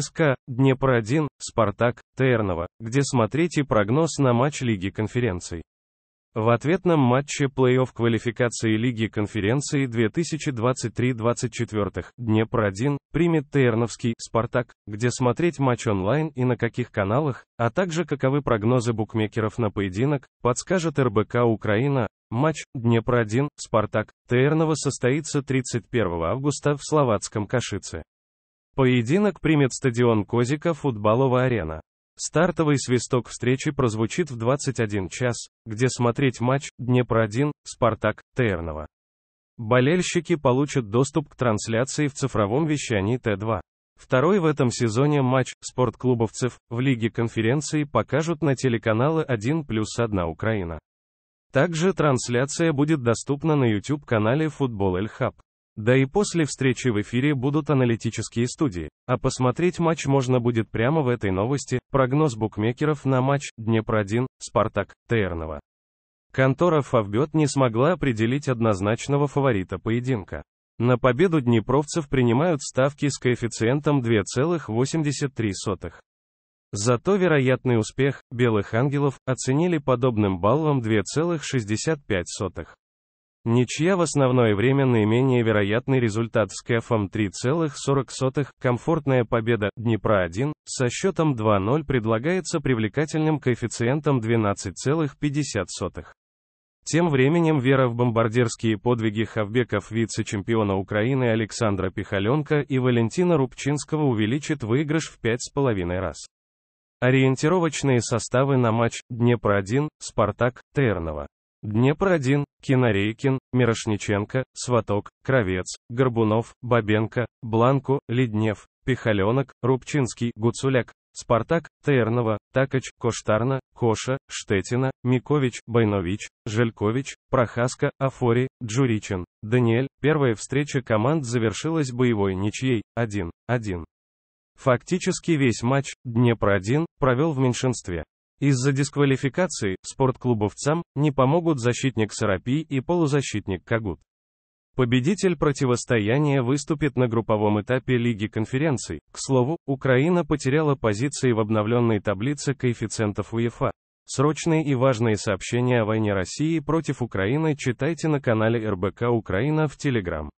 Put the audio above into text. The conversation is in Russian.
СК, Днепр-1, Спартак, Тернова, где смотрите прогноз на матч Лиги конференций. В ответном матче плей-офф квалификации Лиги конференции 2023-24 Днепр-1 примет Терновский «Спартак», где смотреть матч онлайн и на каких каналах, а также каковы прогнозы букмекеров на поединок, подскажет РБК «Украина». Матч «Днепр-1» «Спартак» Тернова состоится 31 августа в словацком Кашице. Поединок примет стадион Козика футболовая арена. Стартовый свисток встречи прозвучит в 21 час, где смотреть матч «Днепр-1», «Спартак», «Тернова». Болельщики получат доступ к трансляции в цифровом вещании Т2. Второй в этом сезоне матч спортклубовцев в Лиге конференции покажут на телеканалы 1 плюс 1 Украина. Также трансляция будет доступна на YouTube-канале Футбол Эль Хаб. Да и после встречи в эфире будут аналитические студии. А посмотреть матч можно будет прямо в этой новости. Прогноз букмекеров на матч Днепр-1, Спартак, Тернова. Контора Фавбет не смогла определить однозначного фаворита поединка. На победу днепровцев принимают ставки с коэффициентом 2,83. Зато вероятный успех «Белых ангелов» оценили подобным баллом 2,65. Ничья в основное время наименее вероятный результат с кэфом 3,40, комфортная победа Днепра-1 со счетом 2-0 предлагается привлекательным коэффициентом 12,50. Тем временем вера в бомбардирские подвиги хавбеков вице-чемпиона Украины Александра Пихаленко и Валентина Рубчинского увеличит выигрыш в 5,5 раз. Ориентировочные составы на матч Днепр-1, Спартак, Тернова. Днепр-1, Кинорейкин, Мирошниченко, Сваток, Кровец, Горбунов, Бабенко, Бланку, Леднев, Пихаленок, Рубчинский, Гуцуляк, Спартак, Тернова, Такач, Коштарна, Коша, Штетина, Микович, Байнович, Желькович, Прохаска, Афори, Джуричин, Даниэль. Первая встреча команд завершилась боевой ничьей 1-1. Фактически весь матч Днепр-1 провел в меньшинстве. Из-за дисквалификации спортклубовцам не помогут защитник Сарапи и полузащитник Кагут. Победитель противостояния выступит на групповом этапе Лиги конференций. К слову, Украина потеряла позиции в обновленной таблице коэффициентов УЕФА. Срочные и важные сообщения о войне России против Украины читайте на канале РБК Украина в Телеграм.